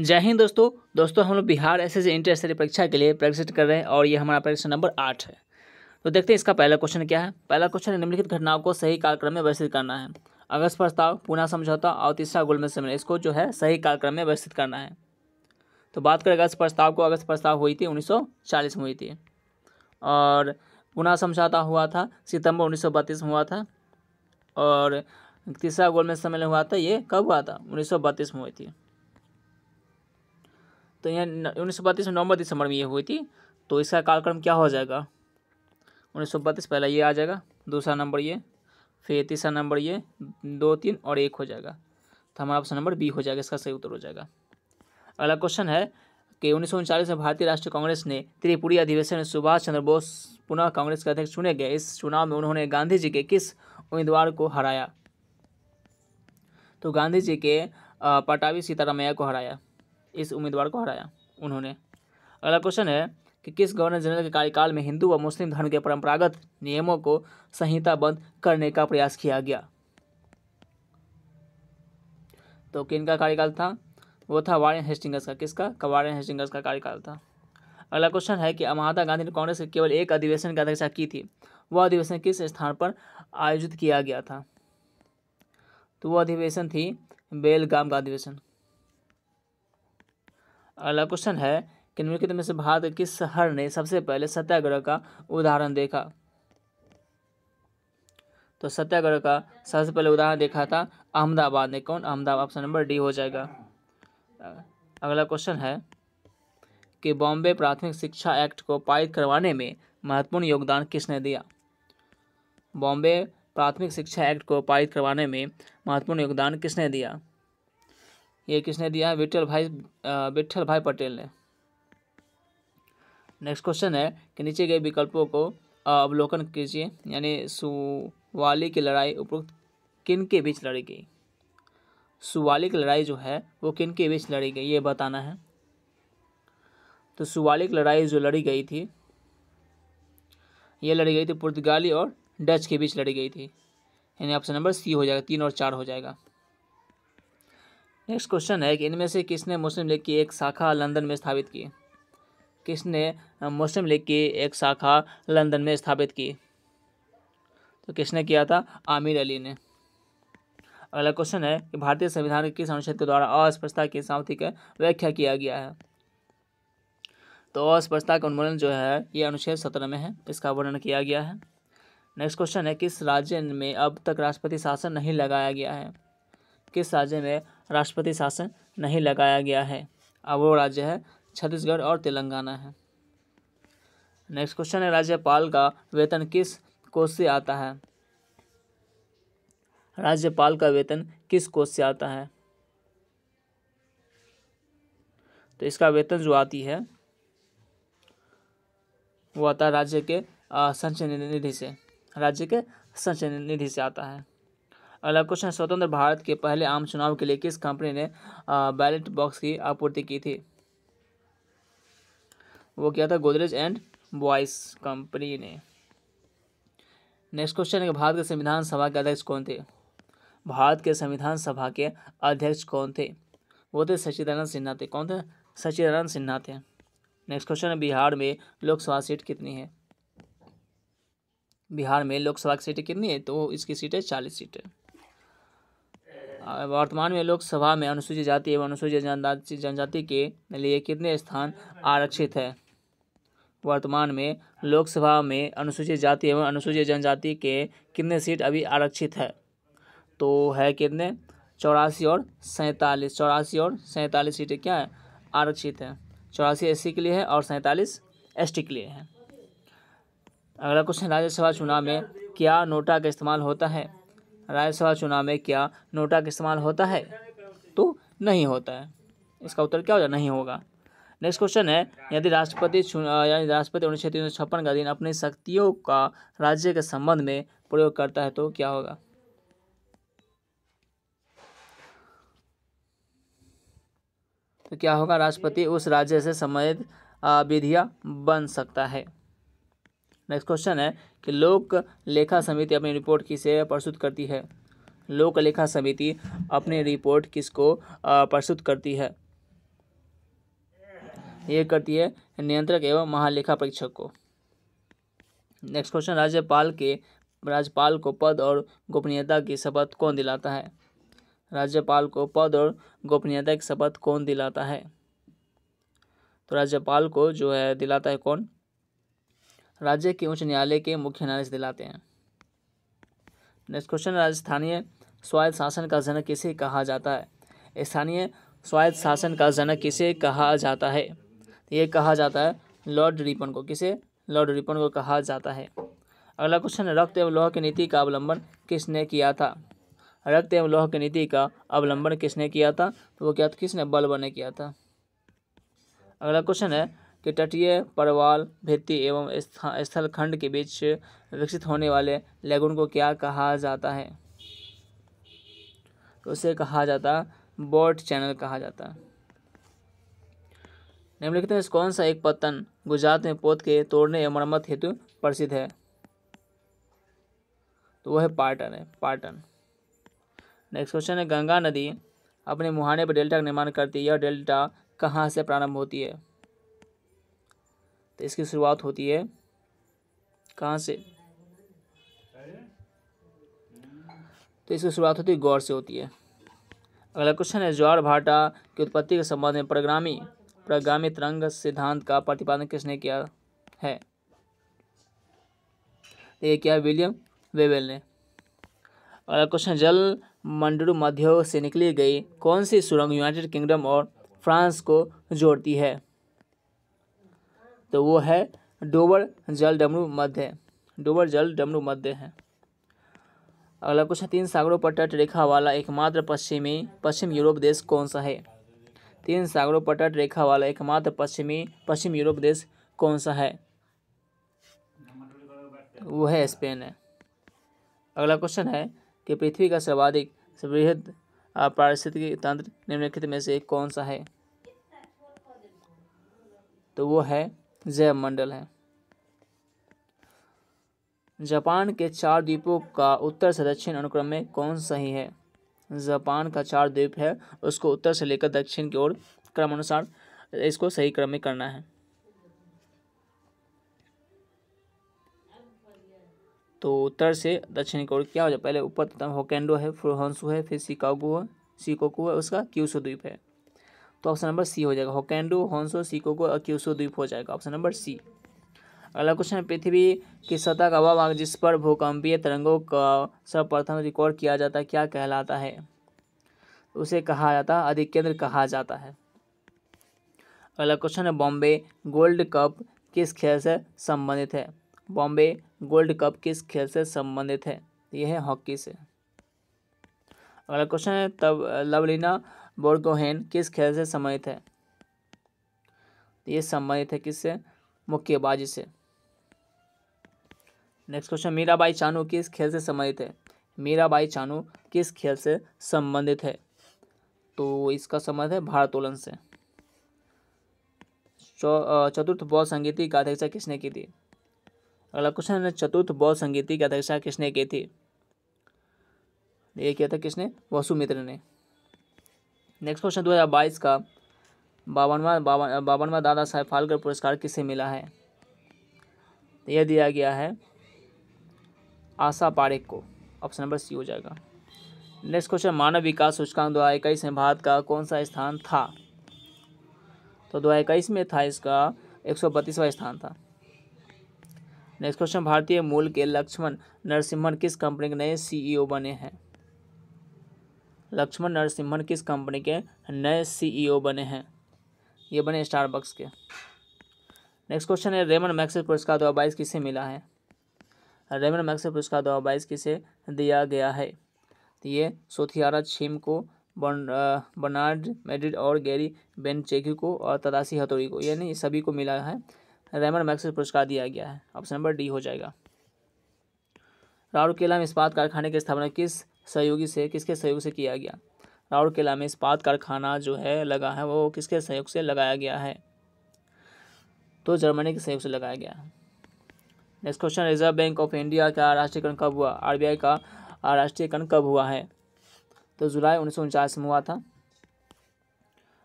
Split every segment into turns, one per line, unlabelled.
जय हिंद दोस्तों दोस्तों हम लोग बिहार एस एस इंटर स्तरीय परीक्षा के लिए प्रैक्टिस कर रहे हैं और ये हमारा प्रश्न नंबर आठ है तो देखते हैं इसका पहला क्वेश्चन क्या है पहला क्वेश्चन निम्नलिखित घटनाओं को सही कार्यक्रम में व्यवस्थित करना है अगस्त प्रस्ताव पुनः समझौता और तीसरा गोलमेज सम्मेलन इसको जो है सही कार्यक्रम में व्यवस्थित करना है तो बात करें अगस्त प्रस्ताव को अगस्त प्रस्ताव हुई थी उन्नीस में हुई थी और पुनः समझौता हुआ था सितंबर उन्नीस में हुआ था और तीसरा गोलमेज सम्मेलन हुआ था ये कब हुआ था उन्नीस में हुई थी तो यह उन्नीस सौ बत्तीस में नवंबर दिसंबर में ये हुई थी तो इसका कालक्रम क्या हो जाएगा उन्नीस सौ बत्तीस पहला ये आ जाएगा दूसरा नंबर ये फिर तीसरा नंबर ये दो तीन और एक हो जाएगा तो हमारा ऑप्शन नंबर बी हो जाएगा इसका सही उत्तर हो जाएगा अगला क्वेश्चन है कि उन्नीस में भारतीय राष्ट्रीय कांग्रेस ने त्रिपुरी अधिवेशन में सुभाष चंद्र बोस पुनः कांग्रेस के अध्यक्ष चुने गए इस चुनाव में उन्होंने गांधी जी के किस उम्मीदवार को हराया तो गांधी जी के पटावी सीतारामैया को हराया इस उम्मीदवार को हराया उन्होंने अगला क्वेश्चन है कि किस गवर्नर जनरल के कार्यकाल में हिंदू व मुस्लिम धर्म के परंपरागत नियमों को संहिताबद्ध करने का प्रयास किया गया तो किन का कार्यकाल था वो था वारेन हेस्टिंगस का किसका वारेन हेस्टिंगस का कार्यकाल था अगला क्वेश्चन है कि महात्मा गांधी ने कांग्रेस के केवल एक अधिवेशन की अध्यक्षता की थी वह अधिवेशन किस स्थान पर आयोजित किया गया था तो वह अधिवेशन थी बेलगाम का अधिवेशन अगला क्वेश्चन है कि निम्नलिखित में से भारत के किस शहर ने सबसे पहले सत्याग्रह का उदाहरण देखा तो सत्याग्रह का सबसे पहले उदाहरण देखा था अहमदाबाद ने कौन अहमदाबाद ऑप्शन नंबर डी हो जाएगा अगला क्वेश्चन है कि बॉम्बे प्राथमिक शिक्षा एक्ट को पारित करवाने में महत्वपूर्ण योगदान किसने दिया बॉम्बे प्राथमिक शिक्षा एक्ट को पारित करवाने में महत्वपूर्ण योगदान किसने दिया ये किसने दिया है विठल भाई विठल भाई पटेल ने नेक्स्ट क्वेश्चन है कि नीचे गए विकल्पों को अवलोकन कीजिए यानी सुवाली की लड़ाई उपरोक्त किन के बीच लड़ी गई सुवाली की लड़ाई जो है वो किन के बीच लड़ी गई ये बताना है तो सुवाली की लड़ाई जो लड़ी गई थी ये लड़ी गई थी पुर्तगाली और डच के बीच लड़ी गई थी यानी ऑप्शन नंबर सी हो जाएगा तीन और चार हो जाएगा नेक्स्ट क्वेश्चन है कि इनमें से किसने मुस्लिम लीग की एक शाखा लंदन में स्थापित की किसने मुस्लिम लीग की एक शाखा लंदन में स्थापित की तो किसने किया था आमिर अली ने अगला क्वेश्चन है कि भारतीय संविधान के किस अनुच्छेद के द्वारा अस्पष्टता की का व्याख्या किया गया है तो अस्पष्टता का उन्मूलन जो है ये अनुच्छेद सत्रह में है इसका वर्णन किया गया है नेक्स्ट क्वेश्चन है किस राज्य में अब तक राष्ट्रपति शासन नहीं लगाया गया है किस राज्य में राष्ट्रपति शासन नहीं लगाया गया है अब वो राज्य है छत्तीसगढ़ और तेलंगाना है नेक्स्ट क्वेश्चन है राज्यपाल का वेतन किस कोष से आता है राज्यपाल का वेतन किस कोष से आता है तो इसका वेतन जो आती है वो आता है राज्य के संचय निधि से राज्य के संचय निधि से आता है अगला क्वेश्चन स्वतंत्र भारत के पहले आम चुनाव के लिए किस कंपनी ने बैलेट बॉक्स की आपूर्ति की थी वो क्या था गोदरेज एंड बॉयस कंपनी ने नेक्स्ट क्वेश्चन है कि भारत के संविधान सभा के अध्यक्ष कौन थे भारत के संविधान सभा के अध्यक्ष कौन थे वो थे सचिदानंद सिन्हा थे कौन थे सचिदानंद सिन्हा थे नेक्स्ट क्वेश्चन है बिहार में लोकसभा सीट कितनी है बिहार में लोकसभा की सीटें कितनी है तो इसकी सीटें चालीस सीटें वर्तमान में लोकसभा में अनुसूचित जाति एवं अनुसूचित जनजाति जनजाति के लिए कितने स्थान आरक्षित है वर्तमान में लोकसभा में अनुसूचित जाति एवं अनुसूचित जनजाति के कितने सीट अभी आरक्षित है तो है कितने चौरासी और सैंतालीस चौरासी और सैंतालीस सीटें क्या है आरक्षित हैं चौरासी एस के लिए है और सैंतालीस एस के लिए है अगला क्वेश्चन राज्यसभा चुनाव में क्या नोटा का इस्तेमाल होता है राज्यसभा चुनाव में क्या नोटा का इस्तेमाल होता है तो नहीं होता है इसका उत्तर क्या हो जाए नहीं होगा नेक्स्ट क्वेश्चन है यदि राष्ट्रपति यानी राष्ट्रपति उन्नीस सौ छप्पन का दिन अपनी शक्तियों का राज्य के संबंध में प्रयोग करता है तो क्या होगा तो क्या होगा राष्ट्रपति उस राज्य से संबंधित विधिया बन सकता है नेक्स्ट क्वेश्चन है कि लोक लेखा समिति अपनी रिपोर्ट किसे प्रस्तुत करती है लोक लेखा समिति अपनी रिपोर्ट किसको प्रस्तुत करती है ये करती है नियंत्रक एवं महालेखा परीक्षक को नेक्स्ट क्वेश्चन राज्यपाल के राज्यपाल को पद और गोपनीयता की शपथ कौन दिलाता है राज्यपाल को पद और गोपनीयता की शपथ कौन दिलाता है तो राज्यपाल को जो है दिलाता है कौन राज्य के उच्च न्यायालय के मुख्य न्यायाधीश दिलाते हैं नेक्स्ट क्वेश्चन राजस्थानीय स्वायत्त शासन का जनक किसे कहा जाता है स्थानीय स्वायत्त शासन का जनक किसे कहा जाता है ये कहा जाता है लॉर्ड रिपन को किसे लॉर्ड रिपन को कहा जाता है अगला क्वेश्चन रक्त एवं लोह की नीति का अवलंबन किसने किया था रक्त एवं लोह की नीति का अवलंबन किसने किया था तो वो क्या था किसने बल ने किया था अगला क्वेश्चन है के तटीय परवाल भित्ति एवं स्थलखंड के बीच विकसित होने वाले लेगुन को क्या कहा जाता है तो उसे कहा जाता बोट चैनल कहा जाता निम्नलिखित में कौन सा एक पतन गुजरात में पोत के तोड़ने एवं मरम्मत हेतु प्रसिद्ध है तो वह है पाटन है पाटन नेक्स्ट क्वेश्चन है गंगा नदी अपने मुहाने पर डेल्टा का निर्माण करती है यह डेल्टा कहाँ से प्रारंभ होती है तो इसकी शुरुआत होती है कहाँ से तो इसकी शुरुआत होती है गौर से होती है अगला क्वेश्चन है ज्वार भाटा की उत्पत्ति के संबंध में प्रग्रामी प्रग्रामी तरंग सिद्धांत का प्रतिपादन किसने किया है ये क्या विलियम वेवेल ने अगला क्वेश्चन जल मंडलू मध्य से निकली गई कौन सी सुरंग यूनाइटेड किंगडम और फ्रांस को जोड़ती है तो वो है डोबर जल डमरू मध्य डोबर जल डमरू मध्य है अगला क्वेश्चन तीन सागरों पर तट रेखा वाला एकमात्र पश्चिमी पश्चिम यूरोप देश कौन सा है तीन सागरों पर तट रेखा वाला एकमात्र पश्चिमी पश्चिम यूरोप देश कौन सा है वो है स्पेन है अगला क्वेश्चन है कि पृथ्वी का सर्वाधिक वृहद पारिस्थितिकी तंत्र निम्नलिखित में से कौन सा है तो वो है जैव मंडल है जापान के चार द्वीपों का उत्तर से दक्षिण अनुक्रम में कौन सही है जापान का चार द्वीप है उसको उत्तर से लेकर दक्षिण की ओर क्रमानुसार इसको सही क्रम में करना है तो उत्तर से दक्षिण की ओर क्या हो जाए पहले ऊपर होकेंडो है फ्रोहंसू है फिर शिकागो है सिकोकू है उसका क्यूसो द्वीप है तो ऑप्शन नंबर सी हो जाएगा होकेंडो होन्सो सीको को अक्यूसो द्वीप हो जाएगा ऑप्शन नंबर सी अगला क्वेश्चन है पृथ्वी की सतह का वह भाग जिस पर भूकंपीय तरंगों का सर्वप्रथम रिकॉर्ड किया जाता है क्या कहलाता है उसे कहा जाता है अधिक केंद्र कहा जाता है अगला क्वेश्चन है बॉम्बे गोल्ड कप किस खेल से संबंधित है बॉम्बे गोल्ड कप किस खेल से संबंधित है यह है हॉकी से अगला क्वेश्चन है तब लवलीना बोर्गोहेन किस खेल से सम्मानित है तो ये सम्मानित है किससे मुक्केबाजी से नेक्स्ट क्वेश्चन मीराबाई चानू किस खेल से सम्मानित है मीराबाई चानू किस खेल से संबंधित है तो इसका संबंध है भारतोलन से चतुर्थ बौद्ध संगीति की अध्यक्षता किसने की थी अगला क्वेश्चन है चतुर्थ बौद्ध संगीति की अध्यक्षता किसने की थी ये किया था किसने वसुमित्र ने नेक्स्ट क्वेश्चन बाईस का बावनवा बावनवा दादा साहेब फाल्के पुरस्कार किसे मिला है तो यह दिया गया है आशा पारेख को ऑप्शन नंबर सी हो जाएगा नेक्स्ट क्वेश्चन मानव विकास सूचकांक दो हज़ार इक्कीस में भारत का कौन सा स्थान था तो दो हज़ार इक्कीस में था इसका एक सौ बत्तीसवा स्थान था नेक्स्ट क्वेश्चन भारतीय मूल के लक्ष्मण नरसिम्हन किस कंपनी के नए सीईओ e बने हैं लक्ष्मण नरसिम्हन किस कंपनी के नए सीईओ e बने हैं ये बने स्टारबक्स के नेक्स्ट क्वेश्चन है रेमन मैक्स पुरस्कार दो हज़ार किसे मिला है रेमन मैक्स पुरस्कार दो हज़ार बाईस किसे दिया गया है तो ये सोथियारा छीम को बर्नार्ड मेड्रिड और गैरी बेन चेकी को और तदासी हथोड़ी को यानी सभी को मिला है रेमन मैक्स पुरस्कार दिया गया है ऑप्शन नंबर डी हो जाएगा राउरकेला में इस्पात कारखाने की स्थापना किस सहयोगी से किसके सहयोग से किया गया राउरकेला में इस्पात कारखाना जो है लगा है वो किसके सहयोग से लगाया गया है तो जर्मनी के सहयोग से लगाया गया next question reserve bank of India का राष्ट्रीयकरण कब हुआ आरबीआई का राष्ट्रीयकरण कब हुआ है तो जुलाई उन्नीस में हुआ था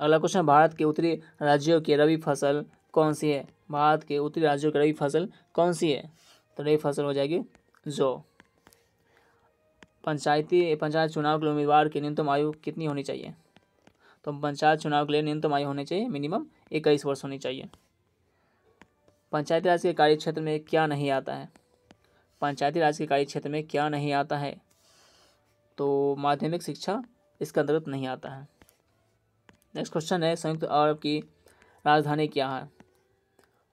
अगला क्वेश्चन भारत के उत्तरी राज्यों की रबी फसल कौन सी है भारत के उत्तरी राज्यों की रबी फसल कौन सी है तो रबी फसल हो जाएगी जौ पंचायती पंचायत चुनाव के लिए उम्मीदवार की न्यूनतम आयु कितनी होनी चाहिए तो पंचायत चुनाव के लिए न्यूनतम आयु होनी चाहिए मिनिमम इक्कीस वर्ष होनी चाहिए पंचायती राज के कार्य क्षेत्र में क्या नहीं आता है पंचायती राज के कार्य क्षेत्र में क्या नहीं आता है तो माध्यमिक शिक्षा इसके अंतर्गत नहीं आता है नेक्स्ट क्वेश्चन है संयुक्त अरब की राजधानी क्या है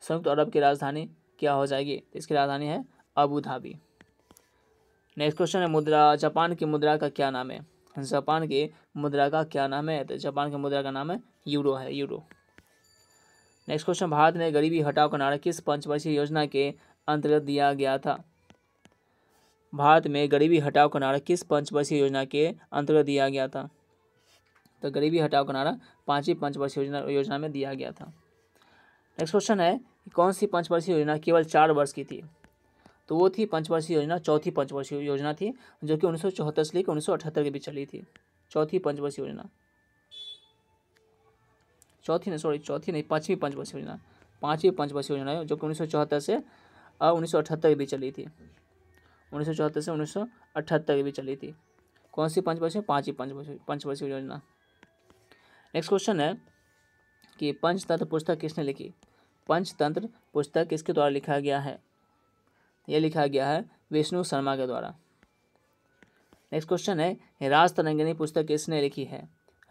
संयुक्त अरब की राजधानी क्या हो जाएगी इसकी राजधानी है अबू धाबी नेक्स्ट क्वेश्चन है मुद्रा जापान की मुद्रा का क्या नाम है जापान की मुद्रा का क्या नाम है तो जापान की मुद्रा का नाम है यूरो है यूरो नेक्स्ट क्वेश्चन भारत ने गरीबी हटाओ का नारा किस पंचवर्षीय योजना के अंतर्गत दिया गया था भारत में गरीबी हटाओ का नारा किस पंचवर्षीय योजना के अंतर्गत दिया गया था तो गरीबी हटाओ का नारा पाँचवीं पंचवर्षीय योजना योजना में दिया गया था नेक्स्ट क्वेश्चन है कौन सी पंचवर्षीय योजना केवल चार वर्ष की थी तो वो थी पंचवर्षीय योजना चौथी पंचवर्षीय योजना थी जो कि उन्नीस से लेकर उन्नीस के बीच चली थी चौथी पंचवर्षीय योजना चौथी नहीं सॉरी चौथी नहीं पाँचवीं पंचवर्षीय योजना पाँचवीं पंचवर्षीय योजना जो कि उन्नीस से और उन्नीस के बीच चली थी उन्नीस से उन्नीस के बीच चली थी कौन सी पंचवर्षीय पाँचवीं पंचवर्षीय पंचवर्षीय योजना नेक्स्ट क्वेश्चन है कि पंचतंत्र पुस्तक किसने लिखी पंचतंत्र पुस्तक किसके द्वारा लिखा गया है यह लिखा गया है विष्णु शर्मा के द्वारा नेक्स्ट क्वेश्चन है राज तरंगनी पुस्तक किसने लिखी है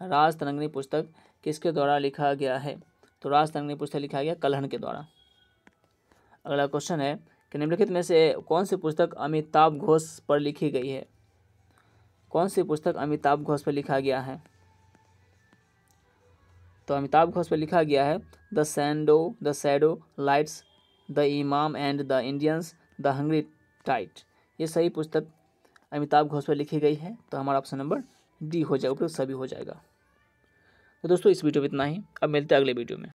राज तरंगनी पुस्तक किसके द्वारा लिखा गया है तो राज तरंगनी पुस्तक लिखा गया कलहन के द्वारा अगला क्वेश्चन है कि निम्नलिखित में से कौन सी पुस्तक अमिताभ घोष पर लिखी गई है कौन सी पुस्तक अमिताभ घोष पर लिखा गया है तो अमिताभ घोष पर लिखा गया है the shadow the shadow lines the imam and the Indians the hungry tide ये सही पुस्तक अमिताभ घोष पर लिखी गई है तो हमारा ऑप्शन नंबर डी हो जाएगा उपयुक्त सभी हो जाएगा तो दोस्तों इस वीडियो में इतना ही अब मिलते हैं अगले वीडियो में